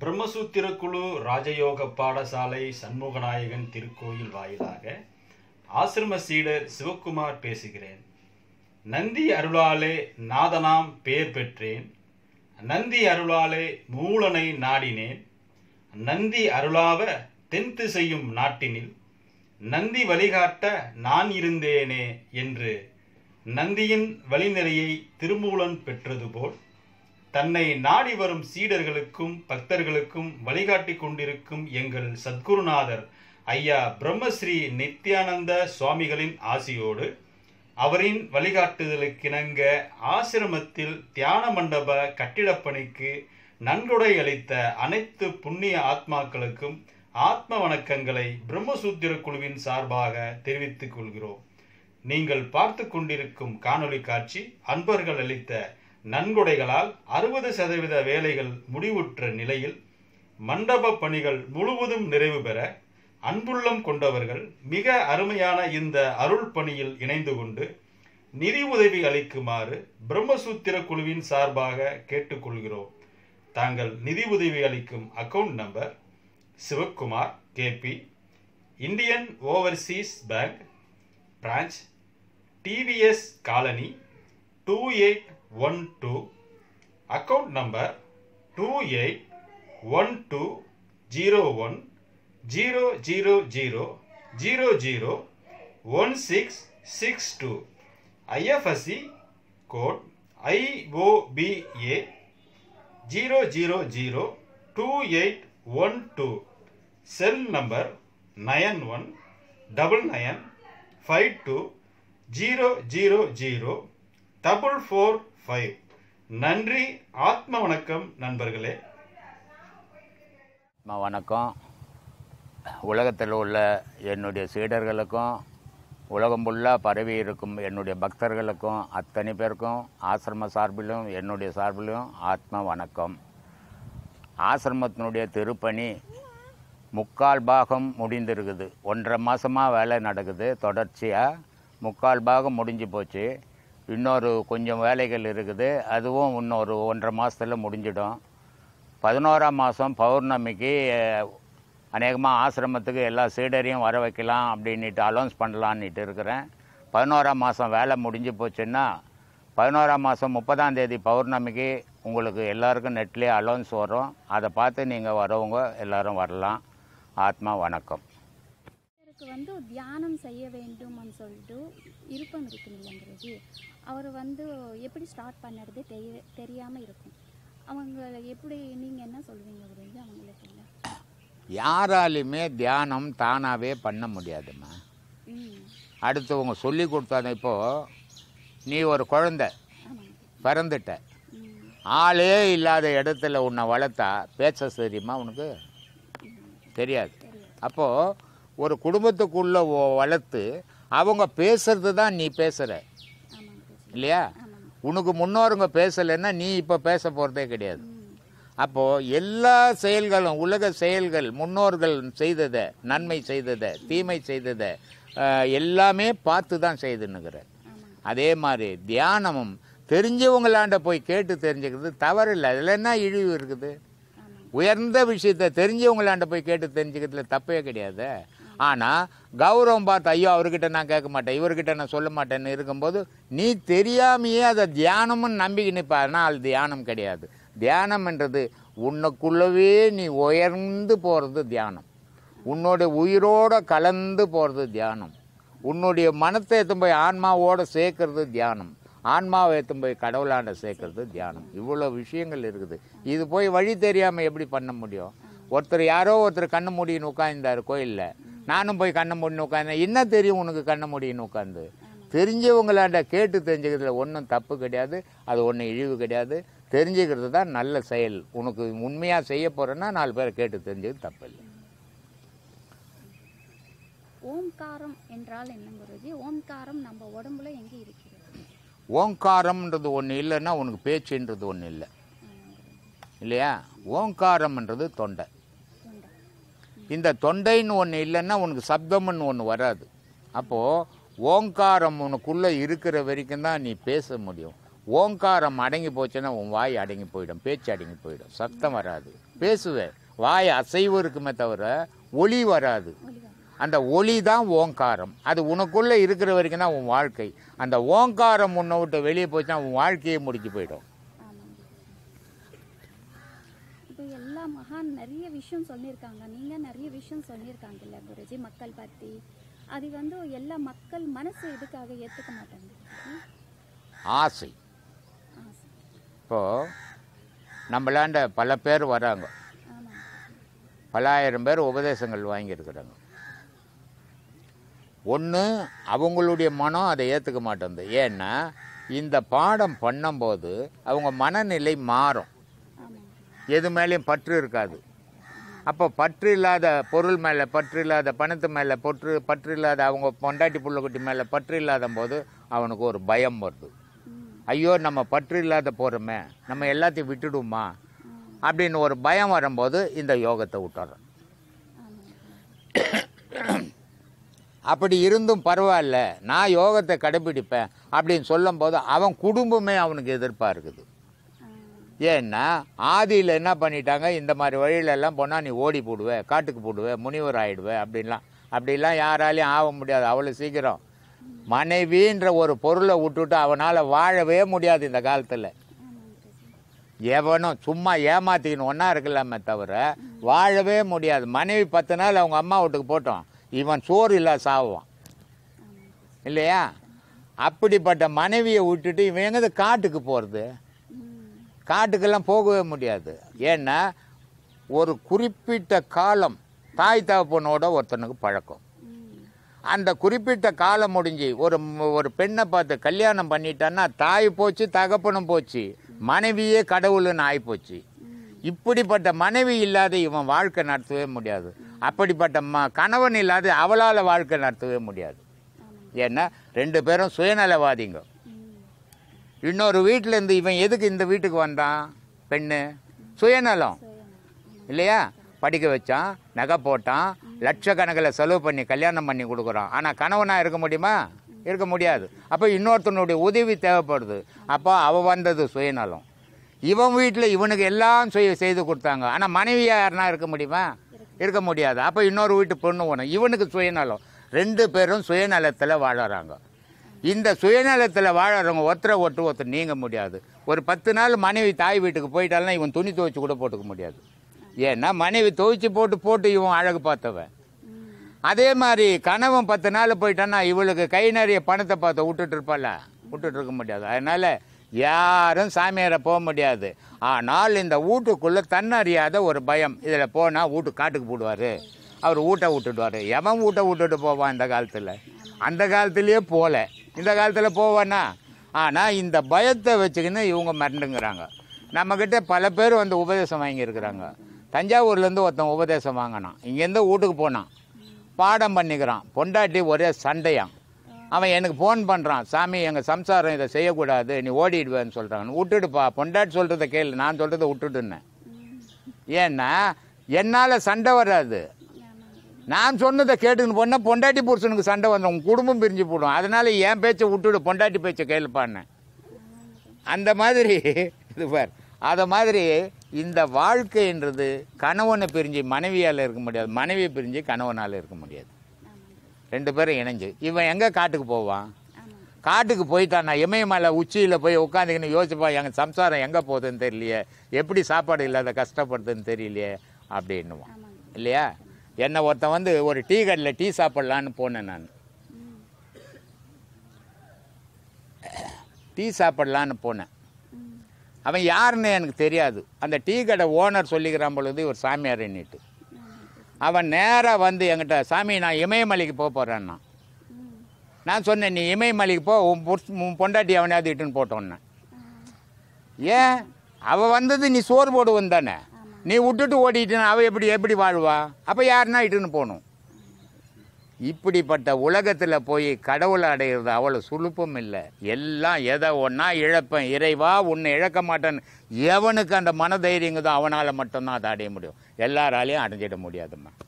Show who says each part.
Speaker 1: பிரம்மசூத்திர குழு ராஜயோக பாடசாலை சண்முகநாயகன் திருக்கோயில் வாயிலாக ஆசிரம சீடர் சிவக்குமார் பேசுகிறேன் நந்தி அருளாலே நாதனாம் பேர் பெற்றேன் நந்தி அருளாலே மூலனை நாடினேன் நந்தி அருளாவ தென்த்து செய்யும் நாட்டினில் நந்தி வழிகாட்ட நான் இருந்தேனே என்று நந்தியின் வழிநிலையை திருமூலன் பெற்றது போல் தன்னை நாடி வரும் சீடர்களுக்கும் பக்தர்களுக்கும் வழிகாட்டி கொண்டிருக்கும் எங்கள் சத்குருநாதர் ஐயா பிரம்மஸ்ரீ நித்யானந்த சுவாமிகளின் ஆசியோடு அவரின் வழிகாட்டுதலுக்கிணங்க ஆசிரமத்தில் தியான மண்டப கட்டிடப்பணிக்கு நன்கொடை அளித்த அனைத்து புண்ணிய ஆத்மாக்களுக்கும் ஆத்ம வணக்கங்களை பிரம்மசூத்திர குழுவின் சார்பாக தெரிவித்துக் கொள்கிறோம் நீங்கள் பார்த்து கொண்டிருக்கும் காணொலி காட்சி அன்பர்கள் அளித்த நன்கொடைகளால் அறுபது சதவீத வேலைகள் முடிவுற்ற நிலையில் மண்டப பணிகள் முழுவதும் நிறைவு பெற அன்புள்ளம் கொண்டவர்கள் மிக அருமையான இந்த அருள் பணியில் இணைந்து கொண்டு நிதி உதவி அளிக்குமாறு பிரம்மசூத்திர குழுவின் சார்பாக கேட்டுக்கொள்கிறோம் தாங்கள் நிதி உதவி அளிக்கும் account number Sivakumar K P Indian Overseas Bank branch TVS colony two eight one two account number two eight one two zero one zero zero zero zero zero one six six two I F S C code I O B A zero zero zero two eight one two cell number nine one double nine five two zero zero zero double four five நன்றி ஆத்ம வணக்கம் நண்பர்களே
Speaker 2: ஆத்ம வணக்கம் உலகத்தில் உள்ள என்னுடைய சீடர்களுக்கும் உலகம் ஃபுல்லாக பரவி இருக்கும் என்னுடைய பக்தர்களுக்கும் அத்தனை பேருக்கும் ஆசிரம சார்பிலும் என்னுடைய சார்பிலும் ஆத்ம வணக்கம் ஆசிரமத்தினுடைய திருப்பணி முக்கால் பாகம் முடிந்திருக்குது ஒன்றரை மாதமாக வேலை நடக்குது தொடர்ச்சியாக முக்கால் பாகம் முடிஞ்சு போச்சு இன்னொரு கொஞ்சம் வேலைகள் இருக்குது அதுவும் இன்னொரு ஒன்றரை மாதத்தில் முடிஞ்சிடும் பதினோராம் மாதம் பௌர்ணமிக்கு அநேகமாக ஆசிரமத்துக்கு எல்லா சீடரையும் வர வைக்கலாம் அப்படின்ட்டு அலௌன்ஸ் பண்ணலான்ட்டு இருக்கிறேன் பதினோராம் மாதம் வேலை முடிஞ்சு போச்சுன்னா பதினோராம் மாதம் முப்பதாம் தேதி பௌர்ணமிக்கு உங்களுக்கு எல்லாருக்கும் நெட்லேயே அலௌன்ஸ் வரும் அதை பார்த்து நீங்கள் வரவங்க எல்லோரும் வரலாம் ஆத்மா வணக்கம் அவருக்கு வந்து தியானம் செய்ய வேண்டும்னு சொல்லிட்டு விருப்பம் இருக்கு இல்லைங்கிறது அவர் வந்து எப்படி ஸ்டார்ட் பண்ணுறது தெரிய தெரியாமல் இருக்கும் அவங்க எப்படி நீங்கள்
Speaker 1: என்ன சொல்லுவீங்க அப்படின்னு அவங்களுக்கு இல்லை
Speaker 2: யாராலையுமே தியானம் தானாகவே பண்ண முடியாதுமா அடுத்தவங்க சொல்லி கொடுத்தாங்க இப்போது நீ ஒரு குழந்த பிறந்துட்ட ஆளே இல்லாத இடத்துல உன்னை வளர்த்தா பேச்ச சரியுமா உனக்கு தெரியாது அப்போது ஒரு குடும்பத்துக்குள்ளே வளர்த்து அவங்க பேசுறது தான் நீ பேசுகிற இல்லையா உனக்கு முன்னோருங்க பேசலைன்னா நீ இப்போ பேச போகிறதே கிடையாது அப்போது எல்லா செயல்களும் உலக செயல்கள் முன்னோர்கள் செய்ததை நன்மை செய்ததை தீமை செய்ததை எல்லாமே பார்த்து தான் செய்துன்னுக்கிற அதே மாதிரி தியானமும் தெரிஞ்சவங்களாண்ட போய் கேட்டு தெரிஞ்சுக்கிறது தவறு இல்லை அதில் என்ன இழிவு இருக்குது உயர்ந்த விஷயத்தை தெரிஞ்சவங்களாண்ட போய் கேட்டு தெரிஞ்சுக்கிறதுல தப்பே கிடையாது ஆனால் கௌரவம் பார்த்து ஐயோ அவர்கிட்ட நான் கேட்க மாட்டேன் இவர்கிட்ட நான் சொல்ல மாட்டேன்னு இருக்கும்போது நீ தெரியாமையே அதை தியானம்னு நம்பிக்கின்னு ஆனால் அது தியானம் கிடையாது தியானம்ன்றது உன்னுக்குள்ளவே நீ உயர்ந்து போகிறது தியானம் உன்னோடைய உயிரோடு கலந்து போகிறது தியானம் உன்னுடைய மனத்தை எத்தும் போய் ஆன்மாவோடு சேர்க்கறது தியானம் ஆன்மாவை எத்தும் போய் கடவுளாண்ட சேர்க்கறது தியானம் இவ்வளோ விஷயங்கள் இருக்குது இது போய் வழி தெரியாமல் எப்படி பண்ண முடியும் ஒருத்தர் யாரோ ஒருத்தர் கண்ணு மூடின்னு உட்காந்துருந்தார் கோயிலில் நானும் போய் கண்ணை மூடி உட்காந்தேன் என்ன தெரியும் உனக்கு கண்ணை மூடின்னு உட்காந்து தெரிஞ்சவங்களாண்ட கேட்டு தெரிஞ்சுக்கிறதுல ஒன்றும் தப்பு கிடையாது அது ஒன்றும் இழிவு கிடையாது தெரிஞ்சுக்கிறது தான் நல்ல செயல் உனக்கு உண்மையாக செய்ய போகிறேன்னா நாலு பேரை கேட்டு தெரிஞ்சது தப்பு இல்லை
Speaker 1: ஓம்காரம் என்றால் என்ன குருஜி ஓம்காரம் நம்ம உடம்புல எங்கே இருக்கு
Speaker 2: ஓம்காரம்ன்றது ஒன்று இல்லைன்னா உனக்கு பேச்சுன்றது ஒன்று இல்லை இல்லையா ஓம்காரம்ன்றது தொண்டை இந்த தொண்டைன்னு ஒன்று இல்லைன்னா உனக்கு சப்தம்னு ஒன்று வராது அப்போது ஓங்காரம் உனக்குள்ளே இருக்கிற வரைக்கும் தான் நீ பேச முடியும் ஓங்காரம் அடங்கி போச்சுன்னா உன் வாய் அடங்கி போயிடும் பேச்சு அடங்கி போயிடும் சத்தம் வராது பேசுவேன் வாய் அசைவு இருக்குமே தவிர ஒளி வராது அந்த ஒளி தான் ஓங்காரம் அது உனக்குள்ளே இருக்கிற வரைக்கும் தான் உன் வாழ்க்கை அந்த ஓங்காரம் உன்னை விட்டு வெளியே போச்சுன்னா உன் வாழ்க்கையே முடிஞ்சு போயிடும் இப்போ எல்லா மகான் நிறைய விஷயம் சொல்லியிருக்காங்க நீங்கள் நிறைய விஷயம் சொல்லியிருக்காங்க இல்லை குருஜி மக்கள் பற்றி அது வந்து எல்லா மக்கள் மனசு இதுக்காக ஏற்றுக்க மாட்டாங்க ஆசை இப்போது நம்மளாண்ட பல பேர் வராங்க பலாயிரம் பேர் உபதேசங்கள் வாங்கியிருக்கிறாங்க ஒன்று அவங்களுடைய மனம் அதை ஏற்றுக்க மாட்டேங்குது ஏன்னா இந்த பாடம் பண்ணும்போது அவங்க மனநிலை மாறும் எது மேலேயும் பற்று இருக்காது அப்போ பற்று இல்லாத பொருள் மேலே பற்று இல்லாத பணத்து மேலே பற்று பற்று இல்லாத அவங்க பொண்டாட்டி புள்ளக்குட்டி மேலே பற்று இல்லாத போது அவனுக்கு ஒரு பயம் வருது ஐயோ நம்ம பற்று இல்லாத போகிறோமே நம்ம எல்லாத்தையும் விட்டுடுமா அப்படின்னு ஒரு பயம் வரும்போது இந்த யோகத்தை விட்டுறோம் அப்படி இருந்தும் பரவாயில்ல நான் யோகத்தை கடைபிடிப்பேன் அப்படின்னு சொல்லும்போது அவன் குடும்பமே அவனுக்கு எதிர்ப்பாக இருக்குது ஏன்னா ஆதியில் என்ன பண்ணிட்டாங்க இந்த மாதிரி வழியிலெல்லாம் போனால் நீ ஓடி போடுவே காட்டுக்கு போடுவே முனிவர் ஆகிடுவே அப்படின்லாம் அப்படிலாம் யாராலையும் ஆக முடியாது அவ்வளோ சீக்கிரம் மனைவின்ற ஒரு பொருளை விட்டுட்டு அவனால் வாழவே முடியாது இந்த காலத்தில் எவனும் சும்மா ஏமாத்திக்கணும் ஒன்றா இருக்கலாமே தவிர வாழவே முடியாது மனைவி பத்து நாள் அவங்க அம்மா வீட்டுக்கு போட்டோம் இவன் சோறு இல்லாத சாவான் இல்லையா அப்படிப்பட்ட மனைவியை விட்டுட்டு இவன் எங்கேது காட்டுக்கு போகிறது காட்டுக்கெல்லாம் போகவே முடியாது ஏன்னா ஒரு குறிப்பிட்ட காலம் தாய் தகப்பனோட ஒருத்தனுக்கு பழக்கம் அந்த குறிப்பிட்ட காலம் முடிஞ்சு ஒரு ஒரு பெண்ணை பார்த்து கல்யாணம் பண்ணிட்டான்னா தாய் போச்சு தகப்பனும் போச்சு மனைவியே கடவுள்னு ஆகிப்போச்சு இப்படிப்பட்ட மனைவி இல்லாத இவன் வாழ்க்கை நடத்தவே முடியாது அப்படிப்பட்ட ம கணவன் இல்லாத அவளால் வாழ்க்கை நடத்தவே முடியாது ஏன்னா ரெண்டு பேரும் சுயநலவாதிங்க இன்னொரு வீட்டிலேருந்து இவன் எதுக்கு இந்த வீட்டுக்கு வந்தான் பெண்ணு சுயநலம் இல்லையா படிக்க வச்சான் நகை போட்டான் லட்சக்கணக்கில் செலவு பண்ணி கல்யாணம் பண்ணி கொடுக்குறான் ஆனால் கணவனாக இருக்க முடியுமா இருக்க முடியாது அப்போ இன்னொருத்தனுடைய உதவி தேவைப்படுது அப்போ அவள் வந்தது சுயநலம் இவன் வீட்டில் இவனுக்கு எல்லாம் சுய செய்து கொடுத்தாங்க ஆனால் மனைவியாக யாருனா இருக்க முடியுமா இருக்க முடியாது அப்போ இன்னொரு வீட்டு பொண்ணு ஒன்று இவனுக்கு சுயநலம் ரெண்டு பேரும் சுயநலத்தில் வாழறாங்க இந்த சுயநலத்தில் வாழறவங்க ஒருத்தரை ஒட்டு ஒருத்தர் நீங்க முடியாது ஒரு பத்து நாள் மனைவி தாய் வீட்டுக்கு போயிட்டாலும் இவன் துணி துவைச்சு கூட போட்டுக்க முடியாது ஏன்னா மனைவி துவைச்சு போட்டு போட்டு இவன் அழகு பார்த்தவன் அதே மாதிரி கணவன் பத்து நாள் போயிட்டான்னா இவளுக்கு கை நிறைய பணத்தை பார்த்து விட்டுட்டு இருப்பாள் விட்டுட்டு இருக்க முடியாது அதனால யாரும் சாமியாரை போக முடியாது ஆனால் இந்த வீட்டுக்குள்ளே தன்னறியாத ஒரு பயம் இதில் போனால் வீட்டு காட்டுக்கு போடுவார் அவர் ஊட்ட விட்டுடுவார் எவன் ஊட்ட விட்டுட்டு போவான் இந்த காலத்தில் அந்த காலத்துலேயே போகல இந்த காலத்தில் போவானா ஆனால் இந்த பயத்தை வச்சுக்கின்னு இவங்க மிரண்டுங்கிறாங்க நம்மக்கிட்ட பல பேர் வந்து உபதேசம் வாங்கியிருக்கிறாங்க தஞ்சாவூர்லேருந்து ஒருத்தன் உபதேசம் வாங்கினான் இங்கேருந்து வீட்டுக்கு போனான் பாடம் பண்ணிக்கிறான் பொண்டாட்டி ஒரே சண்டையான் அவன் எனக்கு ஃபோன் பண்ணுறான் சாமி எங்கள் சம்சாரம் இதை செய்யக்கூடாது நீ ஓடிடுவேன்னு சொல்கிறாங்கன்னு விட்டுடுப்பா பொண்டாட்டி சொல்கிறத கேளு நான் சொல்கிறத விட்டுட்டுன்னு ஏன்னா என்னால் சண்டை வராது நான் சொன்னதை கேட்டுக்கணும் போனால் பொண்டாட்டி புருஷனுக்கு சண்டை வந்தோம் உன் குடும்பம் பிரிஞ்சு போடும் அதனால் என் பேச்சை விட்டுவிட பொண்டாட்டி பேச்சை கேள்விப்பான்னு அந்த மாதிரி இது பார் அதை மாதிரி இந்த வாழ்க்கைன்றது கணவனை பிரிஞ்சு மனைவியால் இருக்க முடியாது மனைவியை பிரிஞ்சு கணவனால் இருக்க முடியாது ரெண்டு பேரும் இணைஞ்சு இவன் எங்கே காட்டுக்கு போவான் காட்டுக்கு போயிட்டான் நான் இமயமலை உச்சியில் போய் உட்காந்துக்கின்னு யோசிப்பா எங்கள் சம்சாரம் எங்கே போகுதுன்னு தெரியலையே எப்படி சாப்பாடு இல்லாத கஷ்டப்படுதுன்னு தெரியலையே அப்படின்னுவான் இல்லையா என்னை ஒருத்தன் வந்து ஒரு டீ கடையில் டீ சாப்பிட்லான்னு போனேன் நான் டீ சாப்பிட்லான்னு போனேன் அவன் யாருன்னு எனக்கு தெரியாது அந்த டீ கடை ஓனர் சொல்லிக்கிறான் பொழுது ஒரு சாமியார் எண்ணிட்டு அவன் நேராக வந்து என்கிட்ட சாமி நான் இமயமலைக்கு போக போகிறேன்னா நான் சொன்னேன் நீ இமயமலைக்கு போ உன் உன் பொண்டாட்டி அவனையாவது இட்டுன்னு போட்டோன்னே ஏன் அவள் வந்தது நீ சோறு போடுவன் தானே நீ விட்டுட்டு ஓடிட்டு அவள் எப்படி எப்படி வாழ்வா அப்போ யாருன்னா இட்டுன்னு போகணும் இப்படிப்பட்ட உலகத்தில் போய் கடவுளை அடைகிறது அவ்வளோ சுலுப்பம் இல்லை எல்லாம் எதை ஒன்றா இழப்பேன் இறைவா உன்னை இழக்க மாட்டேன்னு எவனுக்கு அந்த மனதைரியங்க தான் அவனால் மட்டும்தான் அதை அடைய முடியும் எல்லாராலையும் அடைஞ்சிட முடியாதுமா